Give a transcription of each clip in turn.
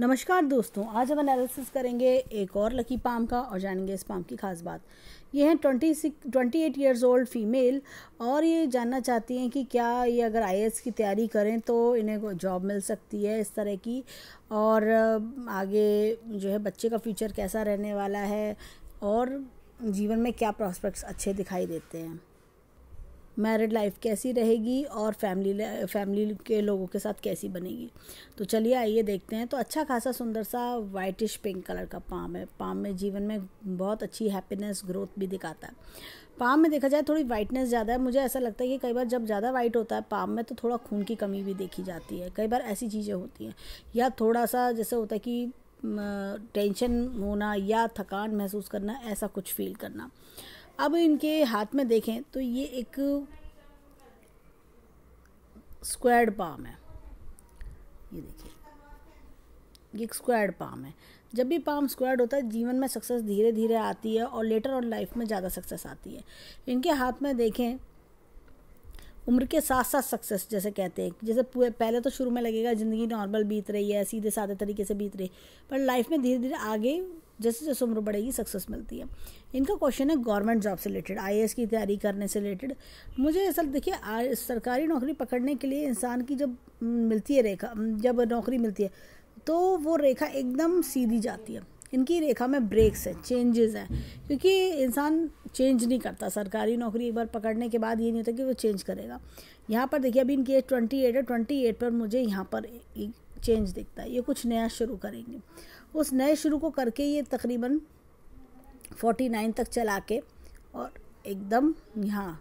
नमस्कार दोस्तों आज हम एनालिसिस करेंगे एक और लकी पाम का और जानेंगे इस पाम की खास बात ये हैं twenty six twenty eight years old female और ये जानना चाहती हैं कि क्या ये अगर आई की तैयारी करें तो इन्हें जॉब मिल सकती है इस तरह की और आगे जो है बच्चे का फ्यूचर कैसा रहने वाला है और जीवन में क्या प्रॉस्पेक्ट्स अच्छे दिखाई देते हैं मैरिड लाइफ कैसी रहेगी और फैमिली फैमिली के लोगों के साथ कैसी बनेगी तो चलिए आइए देखते हैं तो अच्छा खासा सुंदर सा वाइटिश पिंक कलर का पाम है पाम में जीवन में बहुत अच्छी हैप्पीनेस ग्रोथ भी दिखाता है पाम में देखा जाए थोड़ी वाइटनेस ज़्यादा है मुझे ऐसा लगता है कि कई बार जब ज़्यादा वाइट होता है पाम में तो थोड़ा खून की कमी भी देखी जाती है कई बार ऐसी चीज़ें होती हैं या थोड़ा सा जैसे होता है कि टेंशन होना या थकान महसूस करना ऐसा कुछ फील करना अब इनके हाथ में देखें तो ये एक स्क्वाड पाम है ये देखिए ये एक स्क्वाड पाम है जब भी पाम स्क्वाड होता है जीवन में सक्सेस धीरे धीरे आती है और लेटर ऑन लाइफ में ज़्यादा सक्सेस आती है इनके हाथ में देखें उम्र के साथ साथ सक्सेस जैसे कहते हैं जैसे पहले तो शुरू में लगेगा ज़िंदगी नॉर्मल बीत रही है सीधे साधे तरीके से बीत रही पर लाइफ में धीरे धीरे आगे जैसे जैसे उम्र बढ़ेगी सक्सेस मिलती है इनका क्वेश्चन है गवर्नमेंट जॉब से रिलेटेड आई की तैयारी करने से रिलेटेड मुझे असल देखिए सरकारी नौकरी पकड़ने के लिए इंसान की जब मिलती है रेखा जब नौकरी मिलती है तो वो रेखा एकदम सीधी जाती है इनकी रेखा में ब्रेक्स हैं चेंजेस हैं क्योंकि इंसान चेंज नहीं करता सरकारी नौकरी एक बार पकड़ने के बाद ये नहीं होता कि वो चेंज करेगा यहाँ पर देखिए अभी इनकी एज ट्वेंटी एट है ट्वेंटी एट पर मुझे यहाँ पर एक चेंज दिखता है ये कुछ नया शुरू करेंगे उस नए शुरू को करके ये तकरीबन फोर्टी नाइन तक चला के और एकदम यहाँ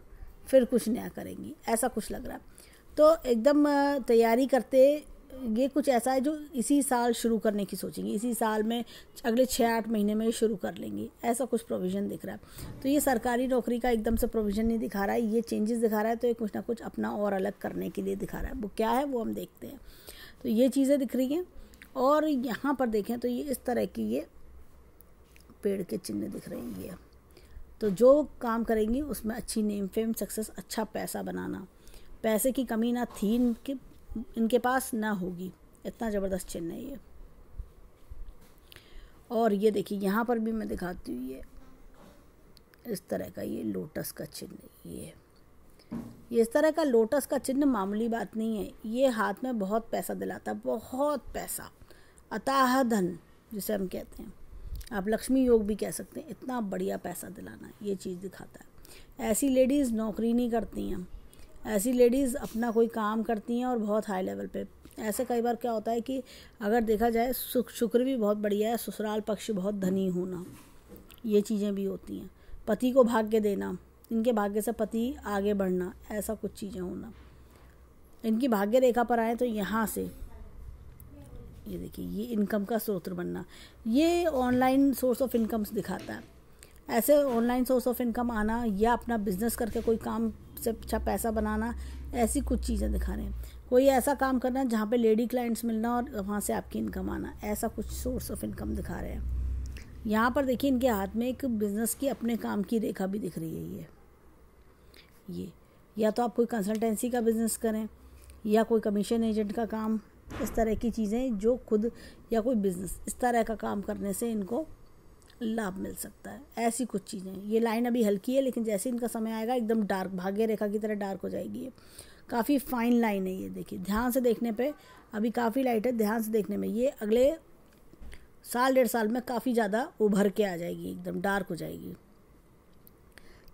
फिर कुछ नया करेंगी ऐसा कुछ लग रहा है तो एकदम तैयारी करते ये कुछ ऐसा है जो इसी साल शुरू करने की सोचेंगी इसी साल में अगले छः आठ महीने में शुरू कर लेंगी ऐसा कुछ प्रोविज़न दिख रहा है तो ये सरकारी नौकरी का एकदम से प्रोविज़न नहीं दिखा रहा है ये चेंजेस दिखा रहा है तो ये कुछ ना कुछ अपना और अलग करने के लिए दिखा रहा है वो क्या है वो हम देखते हैं तो ये चीज़ें दिख रही हैं और यहाँ पर देखें तो ये इस तरह की ये पेड़ के चिन्ह दिख रही है तो जो काम करेंगी उसमें अच्छी नेम फेम सक्सेस अच्छा पैसा बनाना पैसे की कमी ना थी इनके इनके पास ना होगी इतना ज़बरदस्त चिन्ह है ये और ये देखिए यहाँ पर भी मैं दिखाती हूँ ये इस तरह का ये लोटस का चिन्ह ये ये इस तरह का लोटस का चिन्ह मामूली बात नहीं है ये हाथ में बहुत पैसा दिलाता बहुत पैसा अताह धन जिसे हम कहते हैं आप लक्ष्मी योग भी कह सकते हैं इतना बढ़िया पैसा दिलाना ये चीज़ दिखाता है ऐसी लेडीज़ नौकरी नहीं करती हैं ऐसी लेडीज़ अपना कोई काम करती हैं और बहुत हाई लेवल पे ऐसे कई बार क्या होता है कि अगर देखा जाए सुख शुक्र भी बहुत बढ़िया है ससुराल पक्ष बहुत धनी होना ये चीज़ें भी होती हैं पति को भाग्य देना इनके भाग्य से पति आगे बढ़ना ऐसा कुछ चीज़ें होना इनकी भाग्य रेखा पर आए तो यहाँ से ये देखिए ये इनकम का स्रोत बनना ये ऑनलाइन सोर्स ऑफ इनकम्स दिखाता है ऐसे ऑनलाइन सोर्स ऑफ इनकम आना या अपना बिजनेस करके कोई काम से अच्छा पैसा बनाना ऐसी कुछ चीज़ें दिखा रहे हैं कोई ऐसा काम करना जहाँ पे लेडी क्लाइंट्स मिलना और वहाँ से आपकी इनकम आना ऐसा कुछ सोर्स ऑफ इनकम दिखा रहे हैं यहाँ पर देखिए इनके हाथ में एक बिज़नेस की अपने काम की रेखा भी दिख रही है ये ये या तो आप कोई कंसल्टेंसी का बिज़नेस करें या कोई कमीशन एजेंट का काम इस तरह की चीज़ें जो खुद या कोई बिज़नेस इस तरह का काम करने से इनको लाभ मिल सकता है ऐसी कुछ चीज़ें ये लाइन अभी हल्की है लेकिन जैसे इनका समय आएगा एकदम डार्क भाग्य रेखा की तरह डार्क हो जाएगी ये काफ़ी फाइन लाइन है ये देखिए ध्यान से देखने पे अभी काफ़ी लाइट है ध्यान से देखने में ये अगले साल डेढ़ साल में काफ़ी ज़्यादा उभर के आ जाएगी एकदम डार्क हो जाएगी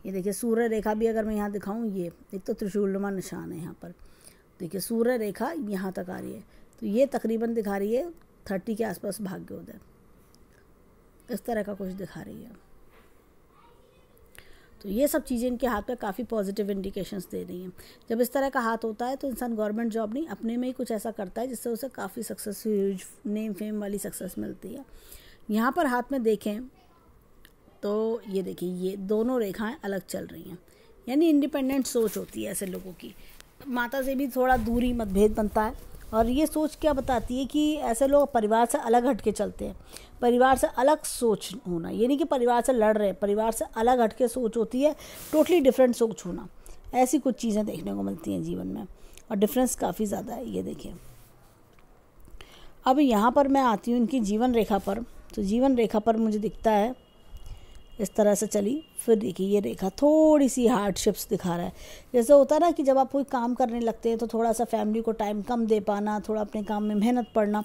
ये देखिए सूर्य रेखा भी अगर मैं यहाँ दिखाऊँ ये एक तो त्रिशूलमा निशान है यहाँ पर देखिए सूर्य रेखा यहाँ तक आ रही है तो ये तकरीबन दिखा रही है थर्टी के आसपास भाग्योदय इस तरह का कुछ दिखा रही है तो ये सब चीज़ें इनके हाथ पर काफ़ी पॉजिटिव इंडिकेशंस दे रही हैं जब इस तरह का हाथ होता है तो इंसान गवर्नमेंट जॉब नहीं अपने में ही कुछ ऐसा करता है जिससे उसे काफ़ी सक्सेस यूज नेम फेम वाली सक्सेस मिलती है यहाँ पर हाथ में देखें तो ये देखिए ये दोनों रेखाएं अलग चल रही हैं यानी इंडिपेंडेंट सोच होती है ऐसे लोगों की माता से भी थोड़ा दूरी मतभेद बनता है और ये सोच क्या बताती है कि ऐसे लोग परिवार से अलग हट के चलते हैं परिवार से अलग सोच होना ये नहीं कि परिवार से लड़ रहे हैं परिवार से अलग हट के सोच होती है टोटली डिफरेंट सोच होना ऐसी कुछ चीज़ें देखने को मिलती हैं जीवन में और डिफरेंस काफ़ी ज़्यादा है ये देखिए अब यहाँ पर मैं आती हूँ इनकी जीवन रेखा पर तो जीवन रेखा पर मुझे दिखता है इस तरह से चली फिर देखिए ये रेखा थोड़ी सी हार्डशिप्स दिखा रहा है जैसे होता है ना कि जब आप कोई काम करने लगते हैं तो थोड़ा सा फैमिली को टाइम कम दे पाना थोड़ा अपने काम में मेहनत पड़ना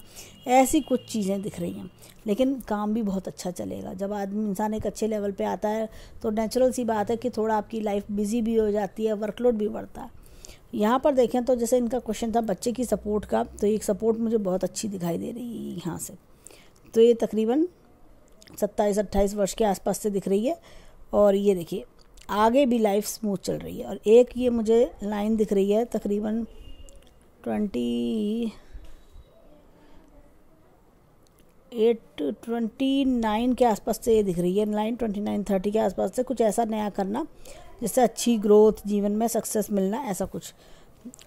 ऐसी कुछ चीज़ें दिख रही हैं लेकिन काम भी बहुत अच्छा चलेगा जब आदमी इंसान एक अच्छे लेवल पर आता है तो नेचुरल सी बात है कि थोड़ा आपकी लाइफ बिजी भी हो जाती है वर्कलोड भी बढ़ता है यहाँ पर देखें तो जैसे इनका क्वेश्चन था बच्चे की सपोर्ट का तो एक सपोर्ट मुझे बहुत अच्छी दिखाई दे रही है यहाँ से तो ये तकरीबन सत्ताईस अट्ठाईस वर्ष के आसपास से दिख रही है और ये देखिए आगे भी लाइफ स्मूथ चल रही है और एक ये मुझे लाइन दिख रही है तकरीबन ट्वेंटी एट ट्वेंटी नाइन के आसपास से ये दिख रही है लाइन ट्वेंटी नाइन थर्टी के आसपास से कुछ ऐसा नया करना जिससे अच्छी ग्रोथ जीवन में सक्सेस मिलना ऐसा कुछ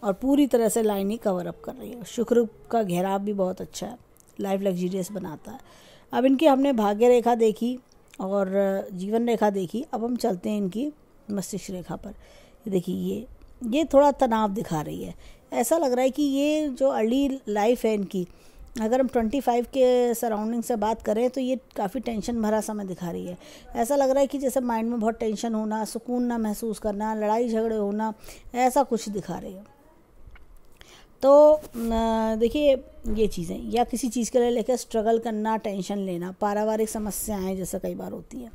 और पूरी तरह से लाइन ही कवर अप कर रही है शुक्र का घेराव भी बहुत अच्छा है लाइफ लग्जीरियस बनाता है अब इनकी हमने भाग्य रेखा देखी और जीवन रेखा देखी अब हम चलते हैं इनकी मस्तिष्क रेखा पर देखिए ये ये थोड़ा तनाव दिखा रही है ऐसा लग रहा है कि ये जो अर्ली लाइफ है इनकी अगर हम 25 के सराउंडिंग से बात करें तो ये काफ़ी टेंशन भरा समय दिखा रही है ऐसा लग रहा है कि जैसे माइंड में बहुत टेंशन होना सुकून ना महसूस करना लड़ाई झगड़े होना ऐसा कुछ दिखा रही है तो देखिए ये चीज़ें या किसी चीज़ के लिए लेकर स्ट्रगल करना टेंशन लेना पारिवारिक समस्याएं जैसा कई बार होती है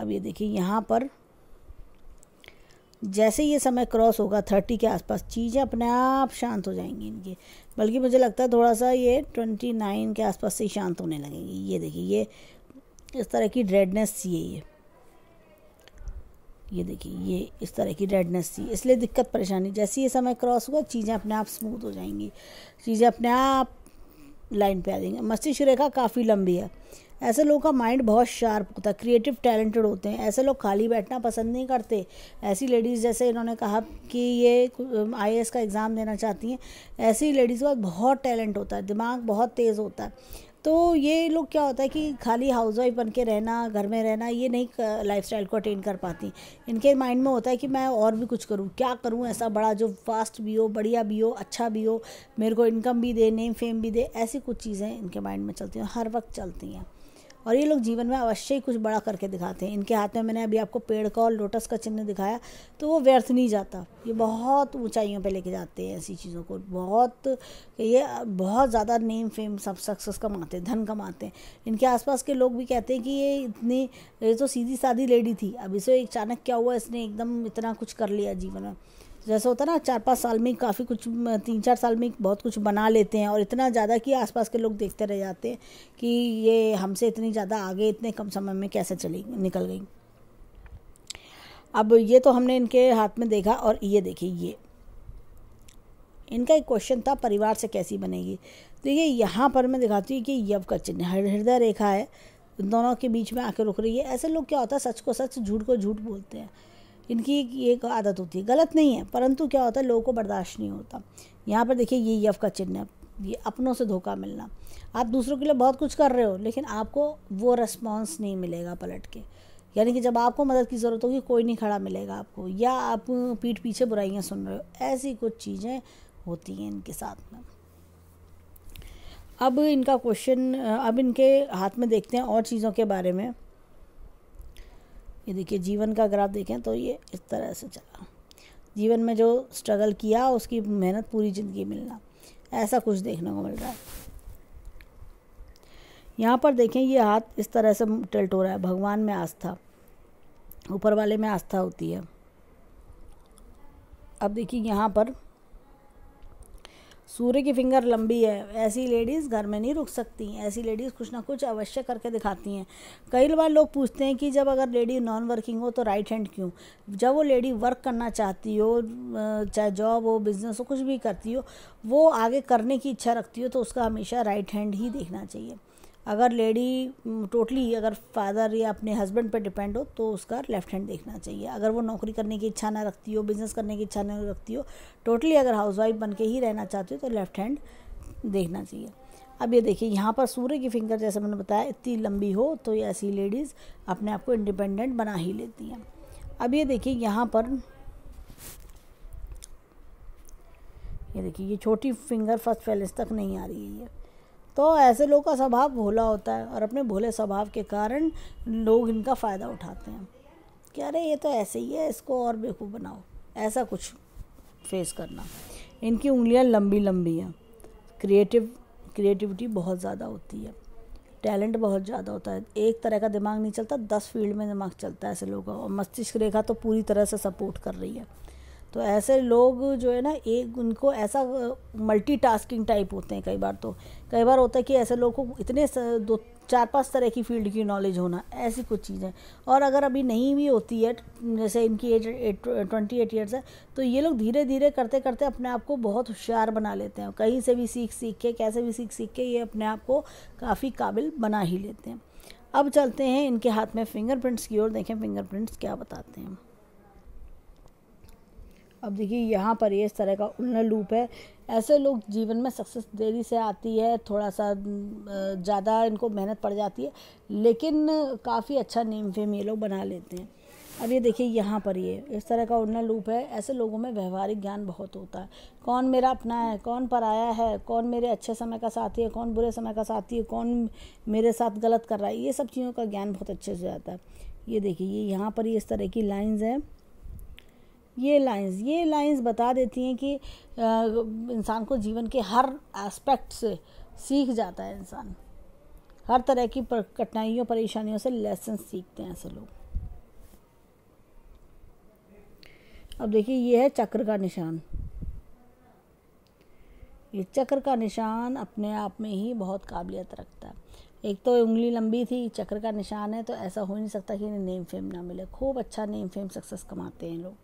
अब ये देखिए यहाँ पर जैसे ये समय क्रॉस होगा थर्टी के आसपास चीज़ें अपने आप शांत हो जाएंगी इनकी बल्कि मुझे लगता है थोड़ा सा ये ट्वेंटी नाइन के आसपास से ही शांत होने लगेंगी ये देखिए ये इस तरह की ड्रेडनेस ये है ये देखिए ये इस तरह की रेडनेस थी इसलिए दिक्कत परेशानी जैसे ये समय क्रॉस हुआ चीज़ें अपने आप स्मूथ हो जाएंगी चीज़ें अपने आप लाइन पे आ जाएंगे मस्तिष्क रेखा काफ़ी लंबी है ऐसे लोगों का माइंड बहुत शार्प होता है क्रिएटिव टैलेंटेड होते हैं ऐसे लोग खाली बैठना पसंद नहीं करते ऐसी लेडीज़ जैसे इन्होंने कहा कि ये आई का एग्ज़ाम देना चाहती हैं ऐसी लेडीज़ का बहुत टैलेंट होता है दिमाग बहुत तेज़ होता है तो ये लोग क्या होता है कि खाली हाउस वाइफ बन के रहना घर में रहना ये नहीं लाइफ स्टाइल को अटेन कर पाती इनके माइंड में होता है कि मैं और भी कुछ करूँ क्या करूँ ऐसा बड़ा जो फास्ट भी हो बढ़िया भी हो अच्छा भी हो मेरे को इनकम भी दे नेम फेम भी दे ऐसी कुछ चीज़ें इनके माइंड में चलती हैं हर वक्त चलती हैं और ये लोग जीवन में अवश्य ही कुछ बड़ा करके दिखाते हैं इनके हाथ में मैंने अभी आपको पेड़ का और लोटस का चिन्ह दिखाया तो वो व्यर्थ नहीं जाता ये बहुत ऊंचाइयों पे लेके जाते हैं ऐसी चीज़ों को बहुत ये बहुत ज़्यादा नेम फेम सब सक्सेस कमाते हैं धन कमाते हैं इनके आसपास के लोग भी कहते हैं कि ये इतनी ये तो सीधी सादी लेडी थी से एक अचानक क्या हुआ इसने एकदम इतना कुछ कर लिया जीवन में जैसे होता है ना चार पाँच साल में काफ़ी कुछ तीन चार साल में बहुत कुछ बना लेते हैं और इतना ज़्यादा कि आसपास के लोग देखते रह जाते हैं कि ये हमसे इतनी ज़्यादा आगे इतने कम समय में कैसे चली निकल गई अब ये तो हमने इनके हाथ में देखा और ये देखिए ये इनका एक क्वेश्चन था परिवार से कैसी बनेगी तो ये यहाँ पर मैं दिखाती हूँ कि यव का चिन्ह हृदय रेखा है दोनों के बीच में आके रुक रही है ऐसे लोग क्या होता है सच को सच झूठ को झूठ बोलते हैं इनकी एक आदत होती है गलत नहीं है परंतु क्या होता है लोगों को बर्दाश्त नहीं होता यहाँ पर देखिए ये यफ का चिन्ह है ये अपनों से धोखा मिलना आप दूसरों के लिए बहुत कुछ कर रहे हो लेकिन आपको वो रिस्पॉन्स नहीं मिलेगा पलट के यानी कि जब आपको मदद की ज़रूरत होगी कोई नहीं खड़ा मिलेगा आपको या आप पीठ पीछे बुराइयाँ सुन रहे हो ऐसी कुछ चीज़ें होती हैं इनके साथ में अब इनका क्वेश्चन अब इनके हाथ में देखते हैं और चीज़ों के बारे में ये देखिए जीवन का अगर आप देखें तो ये इस तरह से चला जीवन में जो स्ट्रगल किया उसकी मेहनत पूरी ज़िंदगी मिलना ऐसा कुछ देखने को मिल रहा है यहाँ पर देखें ये हाथ इस तरह से टल्ट हो रहा है भगवान में आस्था ऊपर वाले में आस्था होती है अब देखिए यहाँ पर सूर्य की फिंगर लंबी है ऐसी लेडीज़ घर में नहीं रुक सकती ऐसी लेडीज़ कुछ ना कुछ अवश्य करके दिखाती हैं कई बार लोग पूछते हैं कि जब अगर लेडी नॉन वर्किंग हो तो राइट हैंड क्यों जब वो लेडी वर्क करना चाहती हो चाहे जॉब हो बिज़नेस हो कुछ भी करती हो वो आगे करने की इच्छा रखती हो तो उसका हमेशा राइट हैंड ही देखना चाहिए अगर लेडी टोटली mm, अगर फादर या अपने हस्बैंड पर डिपेंड हो तो उसका लेफ्ट हैंड देखना चाहिए अगर वो नौकरी करने की इच्छा ना रखती हो बिज़नेस करने की इच्छा ना रखती हो टोटली अगर हाउसवाइफ बन के ही रहना चाहती हो तो लेफ्ट हैंड देखना चाहिए अब ये देखिए यहाँ पर सूर्य की फिंगर जैसे मैंने बताया इतनी लंबी हो तो ये ऐसी लेडीज़ अपने आप को इंडिपेंडेंट बना ही लेती हैं अब ये देखिए यहाँ पर ये देखिए ये छोटी फिंगर फर्स्ट पैलेस तक नहीं आ रही है ये तो ऐसे लोगों का स्वभाव भोला होता है और अपने भोले स्वभाव के कारण लोग इनका फ़ायदा उठाते हैं कि अरे ये तो ऐसे ही है इसको और बेवकूफ़ बनाओ ऐसा कुछ फेस करना इनकी उंगलियां लंबी लंबी हैं क्रिएटिव क्रिएटिविटी बहुत ज़्यादा होती है टैलेंट बहुत ज़्यादा होता है एक तरह का दिमाग नहीं चलता दस फील्ड में दिमाग चलता है ऐसे लोगों का और मस्तिष्क रेखा तो पूरी तरह से सपोर्ट कर रही है तो ऐसे लोग जो है ना एक उनको ऐसा मल्टीटास्किंग टाइप होते हैं कई बार तो कई बार होता है कि ऐसे लोगों को इतने दो चार पांच तरह की फील्ड की नॉलेज होना ऐसी कुछ चीज़ें और अगर अभी नहीं भी होती है जैसे इनकी एज ट्वेंटी एट ईयर्स है तो ये लोग धीरे धीरे करते करते अपने आप को बहुत होशियार बना लेते हैं कहीं से भी सीख सीख के कैसे भी सीख सीख के ये अपने आप को काफ़ी काबिल बना ही लेते हैं अब चलते हैं इनके हाथ में फिंगरप्रिंट्स की ओर देखें फिंगरप्रिंट्स क्या बताते हैं अब देखिए यहाँ पर ये इस तरह का उल्टा लूप है ऐसे लोग जीवन में सक्सेस देरी से आती है थोड़ा सा ज़्यादा इनको मेहनत पड़ जाती है लेकिन काफ़ी अच्छा नेम फेम ये लोग बना लेते हैं अब ये देखिए यहाँ पर ये इस तरह का उड़ना लूप है ऐसे लोगों में व्यवहारिक ज्ञान बहुत होता है कौन मेरा अपना है कौन पराया है कौन मेरे अच्छे समय का साथी है कौन बुरे समय का साथी है कौन मेरे साथ गलत कर रहा है ये सब चीज़ों का ज्ञान बहुत अच्छे से आता है ये देखिए ये यहाँ पर ये इस तरह की लाइंस हैं ये लाइंस ये लाइंस बता देती हैं कि इंसान को जीवन के हर एस्पेक्ट से सीख जाता है इंसान हर तरह की कठिनाइयों परेशानियों से लेसन सीखते हैं ऐसे लोग अब देखिए ये है चक्र का निशान ये चक्र का निशान अपने आप में ही बहुत काबिलियत रखता है एक तो उंगली लंबी थी चक्र का निशान है तो ऐसा हो नहीं सकता कि इन्हें नेम फेम ना मिले खूब अच्छा नेम फेम सक्सेस कमाते हैं लोग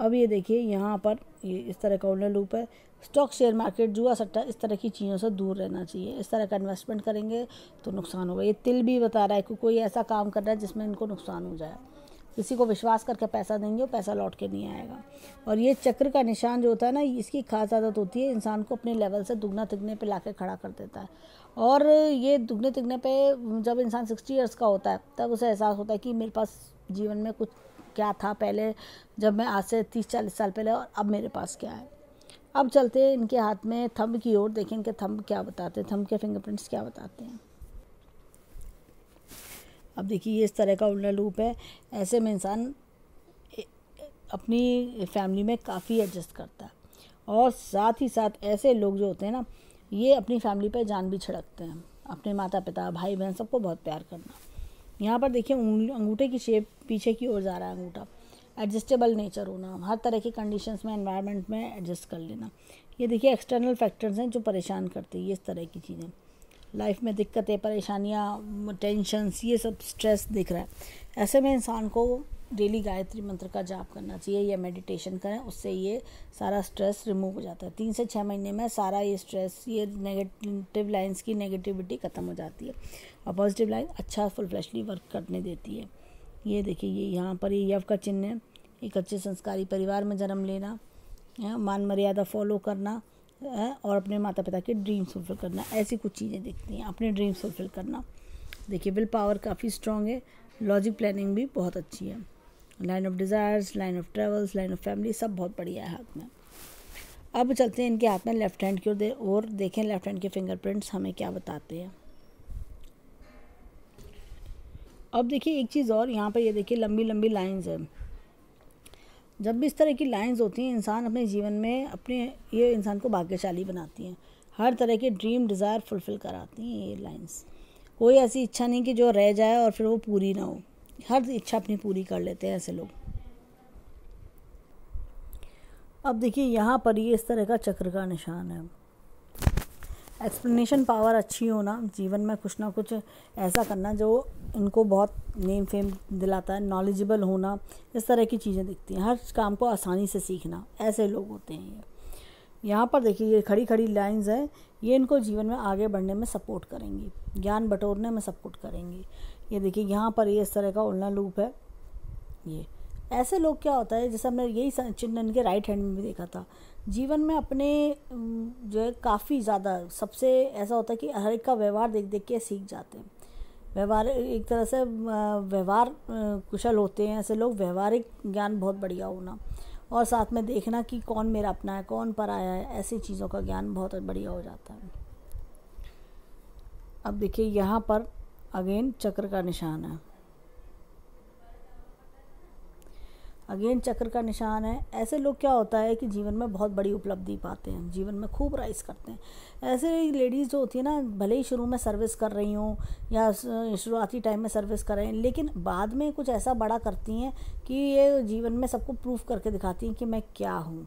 अब ये देखिए यहाँ पर ये इस तरह का उल्टा लूप है स्टॉक शेयर मार्केट जुआ सट्टा इस तरह की चीज़ों से दूर रहना चाहिए इस तरह का इन्वेस्टमेंट करेंगे तो नुकसान होगा ये तिल भी बता रहा है कि कोई ऐसा काम कर रहा है जिसमें इनको नुकसान हो जाए किसी को विश्वास करके पैसा देंगे और पैसा लौट के नहीं आएगा और ये चक्र का निशान जो होता है ना इसकी खास आदत होती है इंसान को अपने लेवल से दुगना तिगने पर ला खड़ा कर देता है और ये दुगने तिगने पर जब इंसान सिक्सटी ईयर्स का होता है तब उसे एहसास होता है कि मेरे पास जीवन में कुछ क्या था पहले जब मैं आज से तीस चालीस साल पहले और अब मेरे पास क्या है अब चलते हैं इनके हाथ में थंब की ओर देखें इनके थंब क्या बताते हैं थंब के फिंगरप्रिंट्स क्या बताते हैं अब देखिए ये इस तरह का उल्टा लूप है ऐसे में इंसान अपनी फैमिली में काफ़ी एडजस्ट करता है और साथ ही साथ ऐसे लोग जो होते हैं ना ये अपनी फैमिली पर जान भी छिड़कते हैं अपने माता पिता भाई बहन सबको बहुत प्यार करना यहाँ पर देखिए अंगूठे की शेप पीछे की ओर जा रहा है अंगूठा एडजस्टेबल नेचर होना हर तरह की कंडीशंस में एनवायरनमेंट में एडजस्ट कर लेना ये देखिए एक्सटर्नल फैक्टर्स हैं जो परेशान करते हैं ये इस तरह की चीज़ें लाइफ में दिक्कतें परेशानियाँ टेंशन्स ये सब स्ट्रेस दिख रहा है ऐसे में इंसान को डेली गायत्री मंत्र का जाप करना चाहिए या मेडिटेशन करें उससे ये सारा स्ट्रेस रिमूव हो जाता है तीन से छः महीने में सारा ये स्ट्रेस ये नेगेटिव लाइन्स की नेगेटिविटी ख़त्म हो जाती है और पॉजिटिव लाइन अच्छा फुल फ्लैशली वर्क करने देती है ये देखिए ये यहाँ पर ये यव का चिन्ह है एक अच्छे संस्कारी परिवार में जन्म लेना है मान मर्यादा फॉलो करना है और अपने माता पिता के ड्रीम्स फुलफिल करना ऐसी कुछ चीज़ें दिखती हैं अपने ड्रीम्स फुलफिल करना देखिए विल पावर काफ़ी स्ट्रॉन्ग है लॉजिक प्लानिंग भी बहुत अच्छी है line of desires line of travels line of family सब बहुत बढ़िया है हाथ में अब चलते हैं इनके हाथ में लेफ्ट हैंड की ओर दे, और देखें लेफ्ट हैंड के फिंगरप्रिंट्स हमें क्या बताते हैं अब देखिए एक चीज़ और यहाँ पर ये देखिए लंबी लंबी लाइंस है जब भी इस तरह की लाइंस होती हैं इंसान अपने जीवन में अपने ये इंसान को भाग्यशाली बनाती हैं हर तरह के ड्रीम डिज़ायर फुलफ़िल कराती हैं ये लाइंस कोई ऐसी इच्छा नहीं कि जो रह जाए और फिर वो पूरी ना हो हर इच्छा अपनी पूरी कर लेते हैं ऐसे लोग अब देखिए यहाँ पर ये इस तरह का चक्र का निशान है एक्सप्लेनेशन पावर अच्छी होना जीवन में कुछ ना कुछ ऐसा करना जो इनको बहुत नेम फेम दिलाता है नॉलेजेबल होना इस तरह की चीज़ें दिखती हैं हर काम को आसानी से सीखना ऐसे लोग होते हैं ये यहाँ पर देखिए ये खड़ी खड़ी लाइंस हैं ये इनको जीवन में आगे बढ़ने में सपोर्ट करेंगी ज्ञान बटोरने में सपोर्ट करेंगी ये देखिए यहाँ पर ये इस तरह का उलना लूप है ये ऐसे लोग क्या होता है जैसे हमने यही चिन्ह इनके राइट हैंड में भी देखा था जीवन में अपने जो है काफ़ी ज़्यादा सबसे ऐसा होता है कि हर एक का व्यवहार देख देख के सीख जाते हैं व्यवहार एक तरह से व्यवहार कुशल होते हैं ऐसे लोग व्यवहारिक ज्ञान बहुत बढ़िया होना और साथ में देखना कि कौन मेरा अपना है कौन पर आया है ऐसी चीज़ों का ज्ञान बहुत बढ़िया हो जाता है अब देखिए यहाँ पर अगेन चक्र का निशान है अगेन चक्र का निशान है ऐसे लोग क्या होता है कि जीवन में बहुत बड़ी उपलब्धि पाते हैं जीवन में खूब राइस करते हैं ऐसे लेडीज़ जो होती है ना भले ही शुरू में सर्विस कर रही हूँ या शुरुआती टाइम में सर्विस कर रहे हैं लेकिन बाद में कुछ ऐसा बड़ा करती हैं कि ये जीवन में सबको प्रूफ करके दिखाती हैं कि मैं क्या हूँ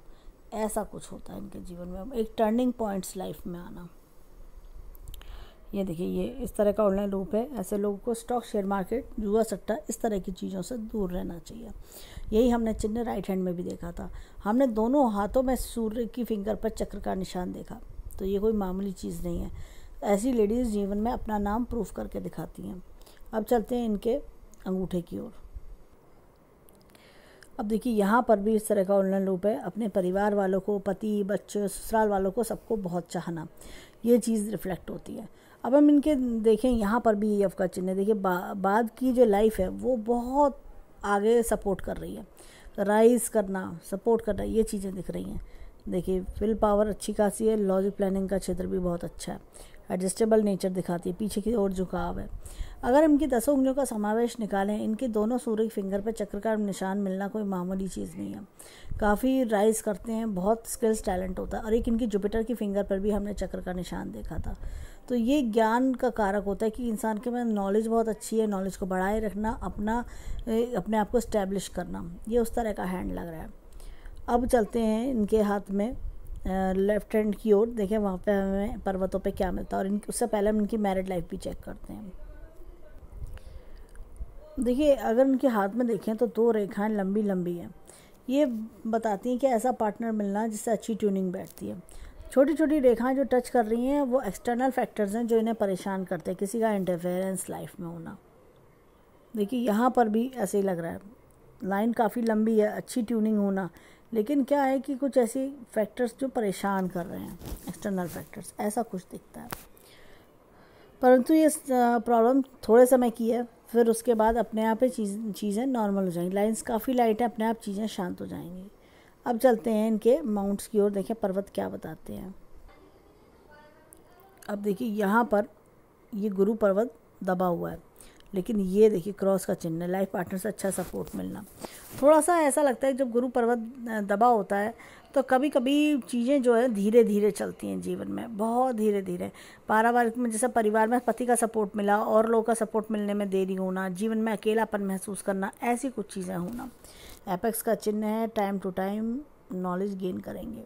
ऐसा कुछ होता है इनके जीवन में एक टर्निंग पॉइंट्स लाइफ में आना ये देखिए ये इस तरह का ऑनलाइन रूप है ऐसे लोगों को स्टॉक शेयर मार्केट जुआ सट्टा इस तरह की चीज़ों से दूर रहना चाहिए यही हमने चिन्ह राइट हैंड में भी देखा था हमने दोनों हाथों में सूर्य की फिंगर पर चक्र का निशान देखा तो ये कोई मामूली चीज़ नहीं है ऐसी लेडीज़ जीवन में अपना नाम प्रूफ करके दिखाती हैं अब चलते हैं इनके अंगूठे की ओर अब देखिए यहाँ पर भी इस तरह का ऑनलाइन रूप है अपने परिवार वालों को पति बच्चे ससुराल वालों को सबको बहुत चाहना ये चीज़ रिफ्लेक्ट होती है अब हम इनके देखें यहाँ पर भी ये अफ का चिन्ह देखिए बा, बाद की जो लाइफ है वो बहुत आगे सपोर्ट कर रही है राइज करना सपोर्ट करना ये चीज़ें दिख रही हैं देखिए फिल पावर अच्छी खासी है लॉजिक प्लानिंग का क्षेत्र भी बहुत अच्छा है एडजस्टेबल नेचर दिखाती है पीछे की ओर झुकाव है अगर इनकी दसों उंगलियों का समावेश निकालें इनके दोनों सूर्य फिंगर पर चक्रकार निशान मिलना कोई मामूली चीज़ नहीं है काफ़ी राइज करते हैं बहुत स्किल्स टैलेंट होता है और एक इनकी जुपिटर की फिंगर पर भी हमने चक्र का निशान देखा था तो ये ज्ञान का कारक होता है कि इंसान के में नॉलेज बहुत अच्छी है नॉलेज को बढ़ाए रखना अपना अपने आप को इस्टेब्लिश करना ये उस तरह का हैंड लग रहा है अब चलते हैं इनके हाथ में लेफ्ट हैंड की ओर देखें वहाँ पे हमें पर्वतों पे क्या मिलता है और इन उससे पहले हम इनकी मैरिड लाइफ भी चेक करते हैं देखिए अगर उनके हाथ में देखें तो दो रेखाएं लंबी लंबी हैं ये बताती हैं कि ऐसा पार्टनर मिलना जिससे अच्छी ट्यूनिंग बैठती है छोटी छोटी रेखाएं जो टच कर रही हैं वो एक्सटर्नल फैक्टर्स हैं जो इन्हें परेशान करते हैं किसी का इंटरफेरेंस लाइफ में होना देखिए यहाँ पर भी ऐसे ही लग रहा है लाइन काफ़ी लंबी है अच्छी ट्यूनिंग होना लेकिन क्या है कि कुछ ऐसी फैक्टर्स जो परेशान कर रहे हैं एक्सटर्नल फैक्टर्स ऐसा कुछ दिखता है परंतु ये प्रॉब्लम थोड़े समय की है फिर उसके बाद अपने आप ही चीज़ चीज़ें नॉर्मल हो जाएंगी लाइंस काफ़ी लाइट है अपने आप चीज़ें शांत हो जाएंगी अब चलते हैं इनके माउंट्स की ओर देखें पर्वत क्या बताते हैं अब देखिए यहाँ पर ये गुरु पर्वत दबा हुआ है लेकिन ये देखिए क्रॉस का चिन्ह लाइफ पार्टनर से अच्छा सपोर्ट मिलना थोड़ा सा ऐसा लगता है जब गुरु पर्वत दबा होता है तो कभी कभी चीज़ें जो है धीरे धीरे चलती हैं जीवन में बहुत धीरे धीरे पारिवारिक में जैसे परिवार में पति का सपोर्ट मिला और लोगों का सपोर्ट मिलने में देरी होना जीवन में अकेलापन महसूस करना ऐसी कुछ चीज़ें होना एपेक्स का चिन्ह है time to time knowledge gain करेंगे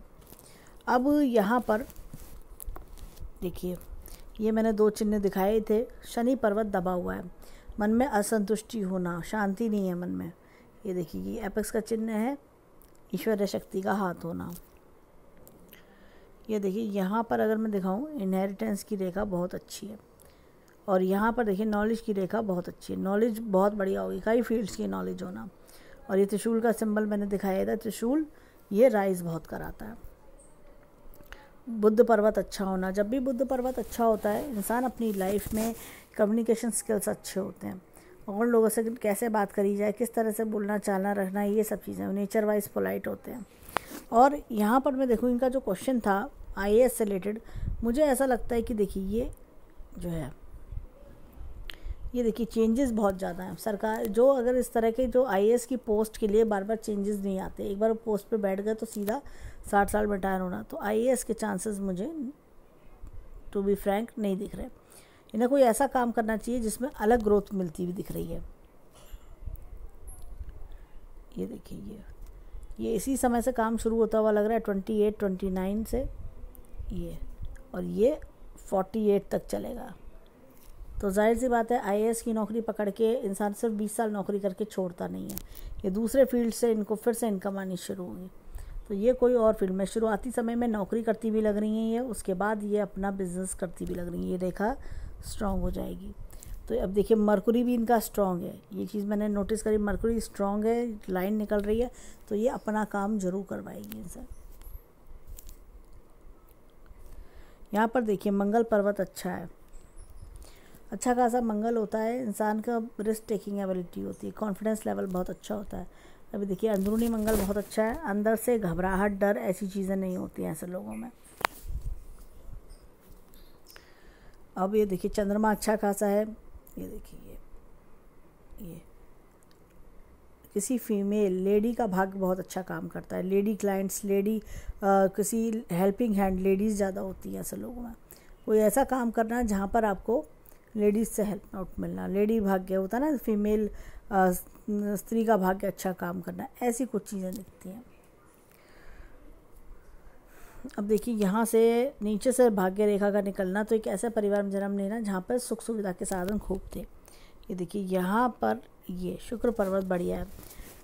अब यहाँ पर देखिए ये मैंने दो चिन्ह दिखाए थे शनि पर्वत दबा हुआ है मन में असंतुष्टि होना शांति नहीं है मन में ये देखिए ये एपेक्स का चिन्ह है ईश्वर शक्ति का हाथ होना ये देखिए यहाँ पर अगर मैं दिखाऊँ इनहेरिटेंस की रेखा बहुत अच्छी है और यहाँ पर देखिए नॉलेज की रेखा बहुत अच्छी है नॉलेज बहुत बढ़िया होगी कई फील्ड्स की नॉलेज होना और ये त्रिशूल का सिंबल मैंने दिखाया था त्रिशूल ये राइज बहुत कराता है बुद्ध पर्वत अच्छा होना जब भी बुद्ध पर्वत अच्छा होता है इंसान अपनी लाइफ में कम्युनिकेशन स्किल्स अच्छे होते हैं और लोगों से कैसे बात करी जाए किस तरह से बोलना चालना रखना ये सब चीज़ें नेचर वाइज पोलाइट होते हैं और यहाँ पर मैं देखूँ इनका जो क्वेश्चन था आई से रिलेटेड मुझे ऐसा लगता है कि देखिए ये जो है ये देखिए चेंजेस बहुत ज़्यादा हैं सरकार जो अगर इस तरह के जो आई की पोस्ट के लिए बार बार चेंजेस नहीं आते एक बार पोस्ट पे बैठ गए तो सीधा साठ साल रिटायर होना तो आई के चांसेस मुझे टू बी फ्रैंक नहीं दिख रहे इन्हें कोई ऐसा काम करना चाहिए जिसमें अलग ग्रोथ मिलती हुई दिख रही है ये देखिए ये ये इसी समय से काम शुरू होता हुआ लग रहा है ट्वेंटी एट ट्वेंटी नाइन से ये और ये फोर्टी एट तक चलेगा तो जाहिर सी बात है आई की नौकरी पकड़ के इंसान सिर्फ बीस साल नौकरी करके छोड़ता नहीं है ये दूसरे फील्ड से इनको फिर से इनकम आनी शुरू होगी तो ये कोई और फील्ड में शुरुआती समय में नौकरी करती भी लग रही हैं ये उसके बाद ये अपना बिजनेस करती भी लग रही हैं ये रेखा स्ट्रॉन्ग हो जाएगी तो अब देखिए मरकुरी भी इनका स्ट्रॉन्ग है ये चीज़ मैंने नोटिस करी मरकुरी स्ट्रॉन्ग है लाइन निकल रही है तो ये अपना काम जरूर करवाएगी इनसे यहाँ पर देखिए मंगल पर्वत अच्छा है अच्छा खासा मंगल होता है इंसान का रिस्क टेकिंग एबिलिटी होती है कॉन्फिडेंस लेवल बहुत अच्छा होता है अभी देखिए अंदरूनी मंगल बहुत अच्छा है अंदर से घबराहट डर ऐसी चीज़ें नहीं होती हैं ऐसे लोगों में अब ये देखिए चंद्रमा अच्छा खासा है ये देखिए ये ये किसी फीमेल लेडी का भाग बहुत अच्छा काम करता है लेडी क्लाइंट्स लेडी किसी हेल्पिंग हैंड लेडीज़ ज़्यादा होती हैं ऐसे लोगों में कोई ऐसा काम करना जहाँ पर आपको लेडीज़ से हेल्प आउट मिलना लेडी भाग्य होता है ना फीमेल स्त्री का भाग्य अच्छा काम करना ऐसी कुछ चीज़ें दिखती हैं अब देखिए यहाँ से नीचे से भाग्य रेखा का निकलना तो एक ऐसे परिवार में जन्म लेना जहाँ पर सुख सुविधा के साधन खूब थे ये देखिए यहाँ पर ये शुक्र पर्वत बढ़िया है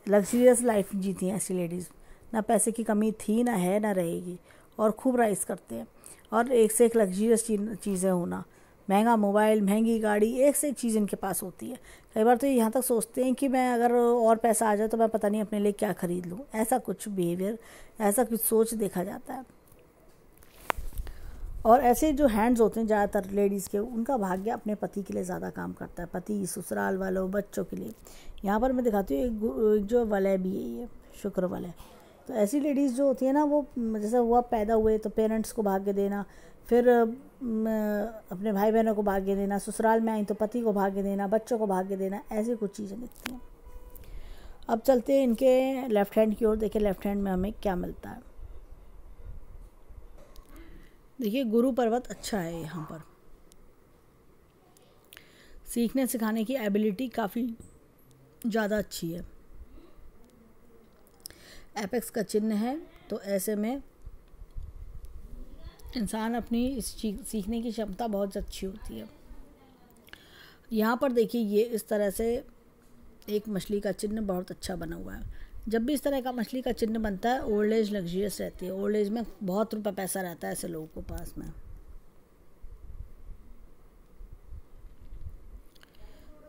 लग्जरियस लाइफ जीती हैं ऐसी लेडीज़ ना पैसे की कमी थी ना है ना रहेगी और खूब राइस करते हैं और एक से एक लग्जरियस चीज़ें होना महंगा मोबाइल महंगी गाड़ी एक से एक चीज़ इनके पास होती है कई बार तो ये यहाँ तक सोचते हैं कि मैं अगर और पैसा आ जाए तो मैं पता नहीं अपने लिए क्या ख़रीद लूँ ऐसा कुछ बिहेवियर ऐसा कुछ सोच देखा जाता है और ऐसे जो हैंड्स होते हैं ज़्यादातर लेडीज़ के उनका भाग्य अपने पति के लिए ज़्यादा काम करता है पति ससुराल वालों बच्चों के लिए यहाँ पर मैं दिखाती हूँ एक जो वलय भी है ये शुक्र वलय तो ऐसी लेडीज़ जो होती है ना वो जैसे हुआ पैदा हुए तो पेरेंट्स को भाग्य देना फिर अपने भाई बहनों को भाग्य देना ससुराल में आई तो पति को भाग्य देना बच्चों को भाग्य देना ऐसी कुछ चीज़ें दिखती हैं अब चलते हैं इनके लेफ़्ट हैंड की ओर देखिए लेफ़्ट हैंड में हमें क्या मिलता है देखिए गुरु पर्वत अच्छा है यहाँ पर सीखने सिखाने की एबिलिटी काफ़ी ज़्यादा अच्छी है एपेक्स का चिन्ह है तो ऐसे में इंसान अपनी इस सीखने की क्षमता बहुत अच्छी होती है यहाँ पर देखिए ये इस तरह से एक मछली का चिन्ह बहुत अच्छा बना हुआ है जब भी इस तरह का मछली का चिन्ह बनता है ओल्ड एज लग्जरियस रहती है ओल्ड एज में बहुत रुपये पैसा रहता है ऐसे लोगों के पास में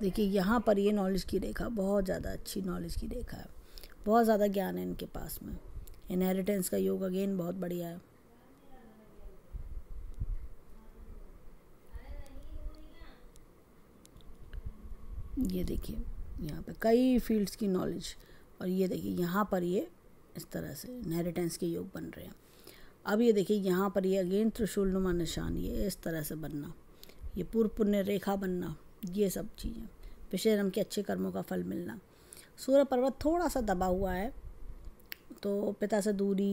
देखिए यहाँ पर ये नॉलेज की रेखा बहुत ज़्यादा अच्छी नॉलेज की रेखा है बहुत ज़्यादा ज्ञान है इनके पास में इनहेरिटेंस का योग अगेन बहुत बढ़िया है ये देखिए यहाँ पे कई फील्ड्स की नॉलेज और ये देखिए यहाँ पर ये इस तरह से इनहेरिटेंस के योग बन रहे हैं अब ये देखिए यहाँ पर ये अगेन त्रिशूल नुमा निशान ये इस तरह से बनना ये पूर्व पुण्य रेखा बनना ये सब चीज़ें पिछले जन्म के अच्छे कर्मों का फल मिलना सूर्य पर्वत थोड़ा सा दबा हुआ है तो पिता से दूरी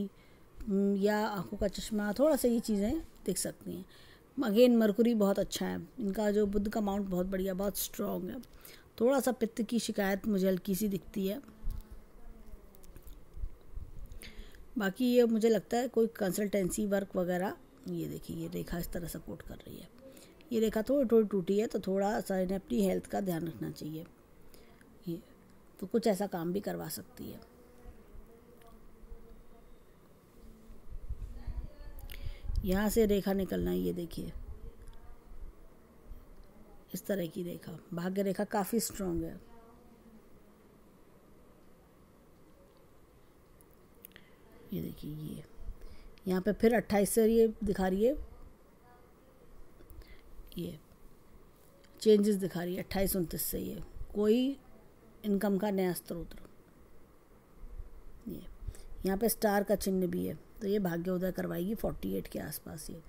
या आंखों का चश्मा थोड़ा सा ये चीज़ें दिख सकती हैं अगेन मरकुरी बहुत अच्छा है इनका जो बुद्ध का माउंट बहुत बढ़िया बहुत स्ट्रॉन्ग है थोड़ा सा पित्त की शिकायत मुझे हल्की सी दिखती है बाकी ये मुझे लगता है कोई कंसल्टेंसी वर्क वगैरह ये देखिए ये रेखा इस तरह सपोर्ट कर रही है ये रेखा थोड़ी तो थोड़ी टूटी है तो थोड़ा सा इन्हें अपनी हेल्थ का ध्यान रखना चाहिए ये तो कुछ ऐसा काम भी करवा सकती है यहाँ से रेखा निकलना है ये देखिए इस तरह की रेखा भाग्य रेखा काफ़ी स्ट्रांग है ये देखिए ये यहाँ पे फिर अट्ठाईस से ये दिखा रही है ये चेंजेस दिखा रही है अट्ठाईस उनतीस से ये कोई इनकम का नया स्त्रोत ये यहाँ पे स्टार का चिन्ह भी है तो ये भाग्य उदय करवाएगी फोर्टी एट के आसपास ये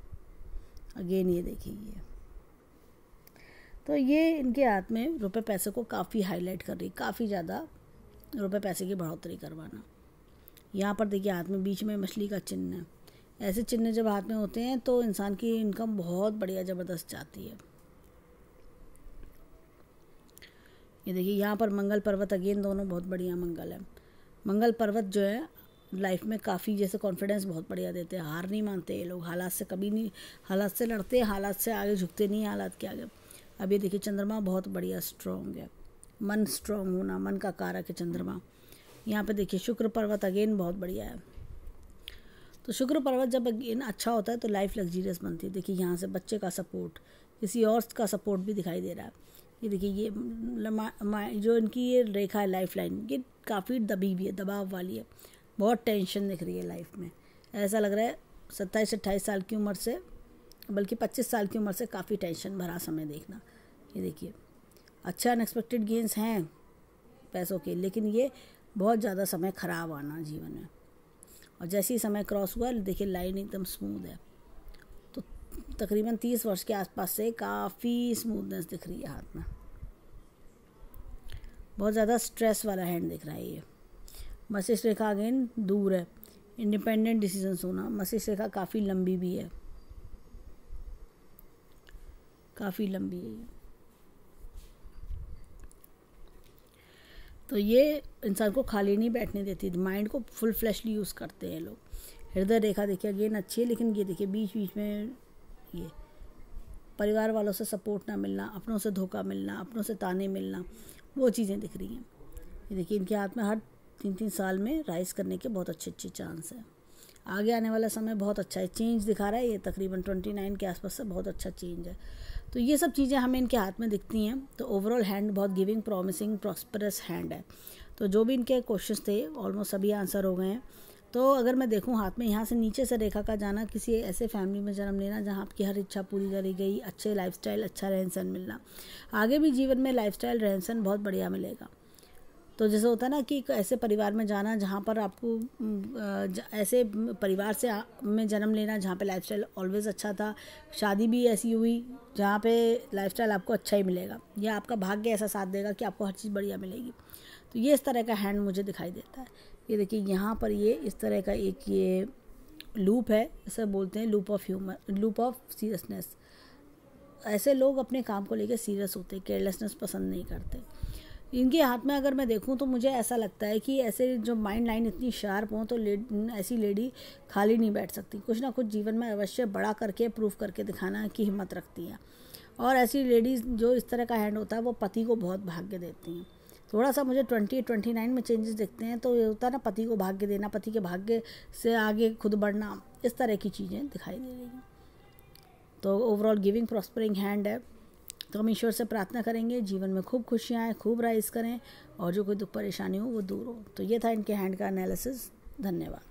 अगेन ये देखिए तो ये इनके हाथ में रुपए पैसे को काफ़ी हाईलाइट कर रही काफ़ी ज़्यादा रुपए पैसे की बढ़ोतरी करवाना यहाँ पर देखिए हाथ में बीच में मछली का चिन्ह है ऐसे चिन्ह जब हाथ में होते हैं तो इंसान की इनकम बहुत बढ़िया ज़बरदस्त जाती है ये देखिए यहाँ पर मंगल पर्वत अगेन दोनों बहुत बढ़िया मंगल है मंगल पर्वत जो है लाइफ में काफ़ी जैसे कॉन्फिडेंस बहुत बढ़िया देते हैं हार नहीं मानते ये लोग हालात से कभी नहीं हालात से लड़ते हालात से आगे झुकते नहीं हालात के आगे अब ये देखिए चंद्रमा बहुत बढ़िया स्ट्रॉन्ग है मन स्ट्रॉन्ग होना मन का कारक है चंद्रमा यहाँ पे देखिए शुक्र पर्वत अगेन बहुत बढ़िया है तो शुक्र पर्वत जब अगेन अच्छा होता है तो लाइफ लग्जीरियस बनती है देखिए यहाँ से बच्चे का सपोर्ट किसी और का सपोर्ट भी दिखाई दे रहा है ये देखिए ये जो इनकी ये रेखा है लाइफ लाइन ये काफ़ी दबी हुई है दबाव वाली है बहुत टेंशन दिख रही है लाइफ में ऐसा लग रहा है सत्ताईस अट्ठाईस साल की उम्र से बल्कि पच्चीस साल की उम्र से काफ़ी टेंशन भरा समय देखना ये देखिए अच्छा अनएक्सपेक्टेड गेंस हैं पैसों के लेकिन ये बहुत ज़्यादा समय ख़राब आना जीवन में और जैसे ही समय क्रॉस हुआ देखिए लाइन एकदम स्मूथ है तो तकरीबन तीस वर्ष के आसपास से काफ़ी स्मूथनेस दिख रही है हाथ में बहुत ज़्यादा स्ट्रेस वाला हैंड दिख रहा है ये मस्तिष्क रेखा अगेन दूर है इंडिपेंडेंट डिसीजन होना मस्तिष्क रेखा काफ़ी लंबी भी है काफ़ी लंबी है ये तो ये इंसान को खाली नहीं बैठने देती माइंड को फुल फ्लैशली यूज़ करते हैं लोग हृदय रेखा देखिए अगेन अच्छी है लेकिन ये देखिए बीच बीच में ये परिवार वालों से सपोर्ट ना मिलना अपनों से धोखा मिलना अपनों से ताने मिलना वो चीज़ें दिख रही हैं ये देखिए इनके हाथ में हर तीन तीन साल में राइज करने के बहुत अच्छे अच्छे चांस हैं आगे आने वाला समय बहुत अच्छा है चेंज दिखा रहा है ये तकरीबन ट्वेंटी नाइन के आसपास से बहुत अच्छा चेंज है तो ये सब चीज़ें हमें इनके हाथ में दिखती हैं तो ओवरऑल हैंड बहुत गिविंग प्रॉमिसिंग प्रॉस्परस हैंड है तो जो भी इनके क्वेश्चंस थे ऑलमोस्ट सभी आंसर हो गए हैं तो अगर मैं देखूँ हाथ में यहाँ से नीचे से रेखा का जाना किसी ऐसे फैमिली में जन्म लेना जहाँ आपकी हर इच्छा पूरी करी गई अच्छे लाइफ अच्छा रहन सहन मिलना आगे भी जीवन में स्टाइल रहन सहन बहुत बढ़िया मिलेगा तो जैसे होता है ना कि ऐसे परिवार में जाना जहाँ पर आपको ऐसे परिवार से में जन्म लेना जहाँ पे लाइफस्टाइल ऑलवेज़ अच्छा था शादी भी ऐसी हुई जहाँ पे लाइफस्टाइल आपको अच्छा ही मिलेगा या आपका भाग्य ऐसा साथ देगा कि आपको हर चीज़ बढ़िया मिलेगी तो ये इस तरह का हैंड मुझे दिखाई देता है ये देखिए यहाँ पर ये इस तरह का एक ये लूप है जैसे बोलते हैं loop of humour loop of seriousness ऐसे लोग अपने काम को लेकर सीरियस होते केयरलेसनेस पसंद नहीं करते इनके हाथ में अगर मैं देखूं तो मुझे ऐसा लगता है कि ऐसे जो माइंड लाइन इतनी शार्प हो तो ले ऐसी लेडी खाली नहीं बैठ सकती कुछ ना कुछ जीवन में अवश्य बड़ा करके प्रूफ करके दिखाना की हिम्मत रखती है और ऐसी लेडीज़ जो इस तरह का हैंड होता है वो पति को बहुत भाग्य देती हैं थोड़ा सा मुझे ट्वेंटी ट्वेंटी नाइन में चेंजेस दिखते हैं तो ये होता है ना पति को भाग्य देना पति के भाग्य से आगे खुद बढ़ना इस तरह की चीज़ें दिखाई दे रही हैं तो ओवरऑल गिविंग प्रॉस्परिंग हैंड है तो हम ईश्वर से प्रार्थना करेंगे जीवन में खूब खुशियाँ आएँ खूब राइज करें और जो कोई दुख परेशानी हो वो दूर हो तो ये था इनके हैंड का एनालिसिस धन्यवाद